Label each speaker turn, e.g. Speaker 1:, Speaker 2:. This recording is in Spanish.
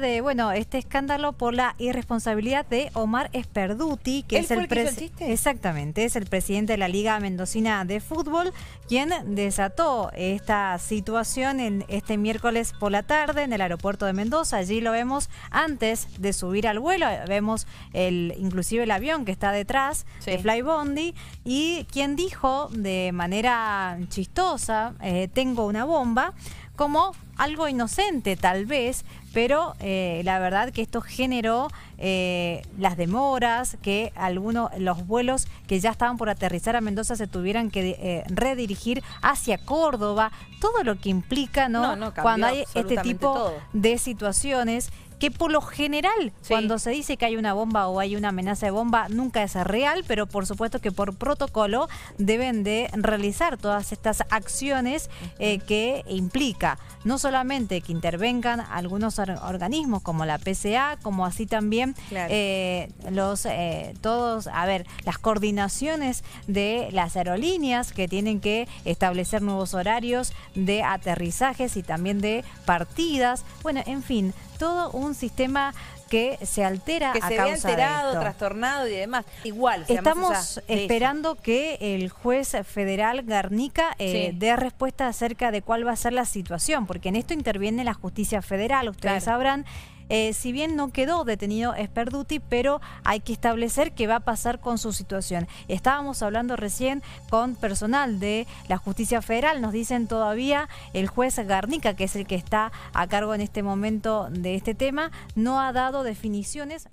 Speaker 1: de bueno este escándalo por la irresponsabilidad de Omar Esperduti que es el, presidente exactamente es el presidente de la Liga Mendocina de Fútbol quien desató esta situación en este miércoles por la tarde en el aeropuerto de Mendoza allí lo vemos antes de subir al vuelo vemos el inclusive el avión que está detrás de Flybondi y quien dijo de manera chistosa eh, tengo una bomba como algo inocente tal vez, pero eh, la verdad que esto generó eh, las demoras, que algunos los vuelos que ya estaban por aterrizar a Mendoza se tuvieran que eh, redirigir hacia Córdoba, todo lo que implica ¿no? cuando hay este tipo de situaciones que por lo general, cuando se dice que hay una bomba o hay una amenaza de bomba, nunca es real, pero por supuesto que por protocolo deben de realizar todas estas acciones eh, que implica no solamente que intervengan algunos organismos como la PCA, como así también eh, los eh, todos, a ver, las coordinaciones de las aerolíneas que tienen que establecer nuevos horarios de aterrizajes y también de partidas. Bueno, en fin, todo un un sistema que se altera que se ve alterado, trastornado y demás. Igual. Estamos esperando que el juez federal Garnica eh, dé respuesta acerca de cuál va a ser la situación, porque en esto interviene la justicia federal, ustedes sabrán. Eh, si bien no quedó detenido Esperduti, pero hay que establecer qué va a pasar con su situación. Estábamos hablando recién con personal de la justicia federal, nos dicen todavía el juez Garnica, que es el que está a cargo en este momento de este tema, no ha dado definiciones.